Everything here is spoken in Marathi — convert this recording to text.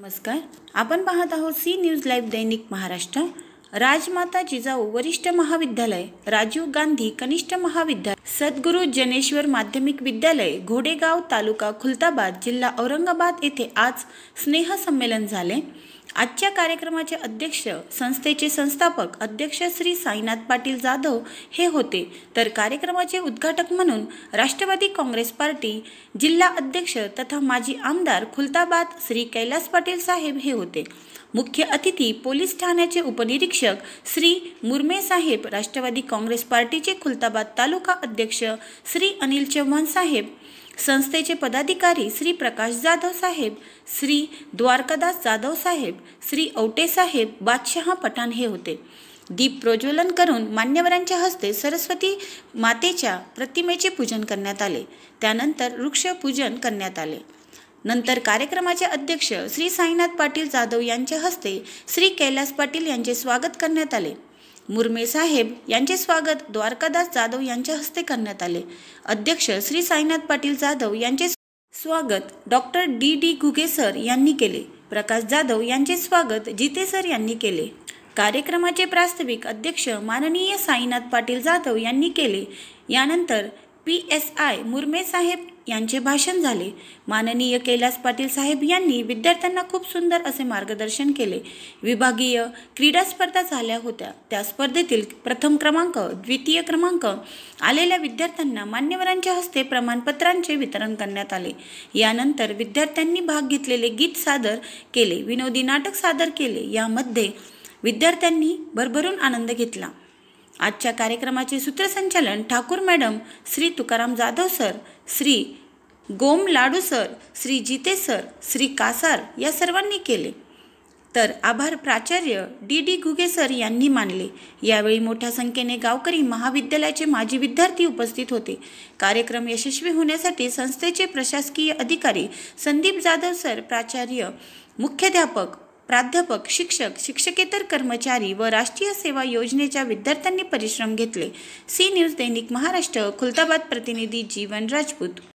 नमस्कार आपण पाहत आहोत सी न्यूज लाईव्ह दैनिक महाराष्ट्र राजमाता जिजाऊ वरिष्ठ महाविद्यालय राजीव गांधी कनिष्ठ महाविद्यालय सद्गुरु जनेश्वर माध्यमिक विद्यालय घोडेगाव तालुका खुलताबाद जिल्हा औरंगाबाद येथे आज स्नेहसंमेलन झाले आजच्या कार्यक्रमाचे अध्यक्ष संस्थेचे संस्थापक अध्यक्ष श्री साईनाथ पाटील जाधव हे होते तर कार्यक्रमाचे उद्घाटक म्हणून राष्ट्रवादी काँग्रेस पार्टी जिल्हा अध्यक्ष तथा माजी आमदार खुलताबाद श्री कैलास पाटील साहेब हे होते मुख्य अतिथी पोलीस ठाण्याचे उपनिरीक्षक श्री मुर्मे साहेब राष्ट्रवादी काँग्रेस पार्टीचे खुलताबाद तालुका अध्यक्ष श्री अनिल चव्हाण साहेब संस्थेचे पदाधिकारी श्री प्रकाश जाधव साहेब श्री द्वारकादास जाधव साहेब श्री साहेब बादशहा पठाण हे होते दीप प्रज्वलन करून मान्यवरांच्या हस्ते सरस्वती मातेच्या प्रतिमेचे पूजन करण्यात आले त्यानंतर वृक्षपूजन करण्यात आले नंतर कार्यक्रमाचे अध्यक्ष श्री साईनाथ पाटील जाधव यांच्या हस्ते श्री कैलास पाटील यांचे स्वागत करण्यात आले मुरमे साहेब यांचे स्वागत द्वारकादास जाधव यांच्या हस्ते करण्यात आले अध्यक्ष श्री साईनाथ पाटील जाधव यांचे स्वागत doctor D D Ghuge sir यांनी केले प्रकाश जाधव यांचे स्वागत जिते सर यांनी केले कार्यक्रमाचे प्रास्ताविक अध्यक्ष माननीय साईनाथ पाटील जाधव यांनी केले यानंतर पी एस आय मुरमे साहेब यांचे भाषण झाले माननीय कैलास पाटील साहेब यांनी विद्यार्थ्यांना खूप सुंदर असे मार्गदर्शन केले विभागीय क्रीडा स्पर्धा झाल्या होत्या त्या स्पर्धेतील प्रथम क्रमांक द्वितीय क्रमांक आलेल्या विद्यार्थ्यांना मान्यवरांच्या हस्ते प्रमाणपत्रांचे वितरण करण्यात आले यानंतर विद्यार्थ्यांनी भाग घेतलेले गीत सादर केले विनोदी नाटक सादर केले यामध्ये विद्यार्थ्यांनी भरभरून आनंद घेतला आजच्या कार्यक्रमाचे सूत्रसंचालन ठाकूर मॅडम श्री तुकाराम जाधव सर श्री गोम लाडू सर श्री जिते सर श्री कासार या सर्वांनी केले तर आभार प्राचार्य डी डी घुगे सर यांनी मानले यावेळी मोठ्या संख्येने गावकरी महाविद्यालयाचे माजी विद्यार्थी उपस्थित होते कार्यक्रम यशस्वी होण्यासाठी संस्थेचे प्रशासकीय अधिकारी संदीप जाधव सर प्राचार्य मुख्याध्यापक प्राध्यापक शिक्षक शिक्षकेतर कर्मचारी व राष्ट्रीय सेवा योजनेच्या विद्यार्थ्यांनी परिश्रम घेतले सी न्यूज दैनिक महाराष्ट्र खुलताबाद प्रतिनिधी जीवन राजपूत